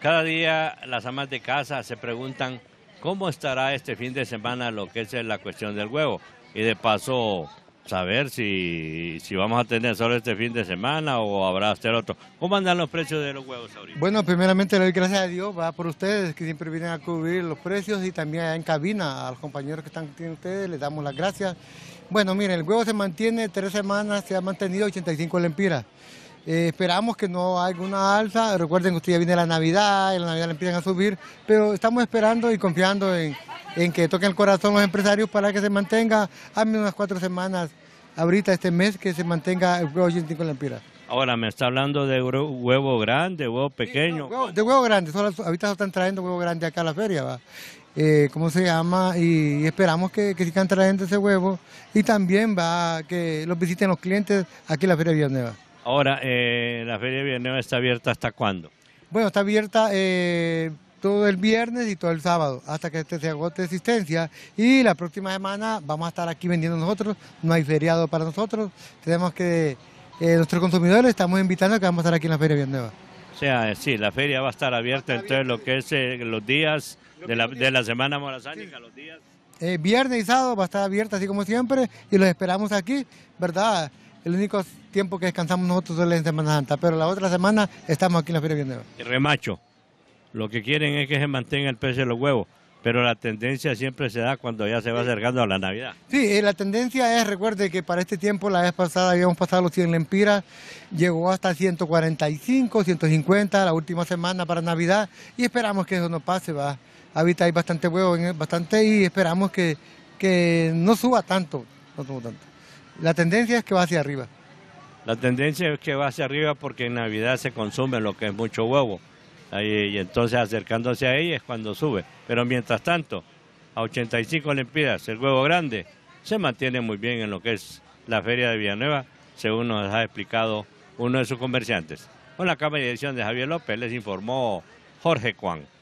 Cada día las amas de casa se preguntan cómo estará este fin de semana lo que es la cuestión del huevo. Y de paso, saber si, vamos a tener solo este fin de semana o habrá el otro. ¿Cómo andan los precios de los huevos ahorita? Bueno, primeramente le doy gracias a Dios, va por ustedes que siempre vienen a cubrir los precios y también en cabina a los compañeros que están tienen ustedes, les damos las gracias. Bueno, miren, el huevo se mantiene tres semanas, se ha mantenido 85 lempiras. Eh, esperamos que no haya alguna alza. Recuerden que usted ya viene la Navidad, y la Navidad la empiezan a subir, pero estamos esperando y confiando en, que toque el corazón los empresarios para que se mantenga ...al menos unas cuatro semanas, ahorita este mes, que se mantenga el huevo con la empira. Ahora me está hablando de huevo grande, huevo pequeño. de huevo grande, solo, ahorita están trayendo huevo grande acá a la feria, eh, ¿cómo se llama? Y, esperamos que, sigan trayendo ese huevo y también va que los visiten los clientes aquí en la Feria de Villanueva. Ahora, eh, la Feria de está abierta hasta cuándo? Bueno, está abierta eh, todo el viernes y todo el sábado, hasta que se agote existencia. Y la próxima semana vamos a estar aquí vendiendo nosotros, no hay feriado para nosotros. Tenemos que, eh, nuestros consumidores estamos invitando a que vamos a estar aquí en la Feria de O sea, sí, la feria va a estar abierta, en lo que es los días de la, semana morazánica, los días. viernes y sábado va a estar abierta así como siempre y los esperamos aquí, ¿verdad? El único tiempo que descansamos nosotros es en Semana Santa, pero la otra semana estamos aquí en la Feria bien remacho, lo que quieren es que se mantenga el precio de los huevos, pero la tendencia siempre se da cuando ya se va acercando a la Navidad. Sí, eh, la tendencia es, recuerde que para este tiempo, la vez pasada habíamos pasado los 100 lempiras, llegó hasta 145, 150 la última semana para Navidad y esperamos que eso no pase, va. ahí hay bastante huevo, bastante y esperamos que, que no suba tanto, no suba tanto. La tendencia es que va hacia arriba. La tendencia es que va hacia arriba porque en Navidad se consume lo que es mucho huevo. y entonces acercándose a ella es cuando sube. Pero mientras tanto, a 85 Olimpiadas el huevo grande, se mantiene muy bien en lo que es la feria de Villanueva, según nos ha explicado uno de sus comerciantes. Con la cámara de edición de Javier López les informó Jorge Juan.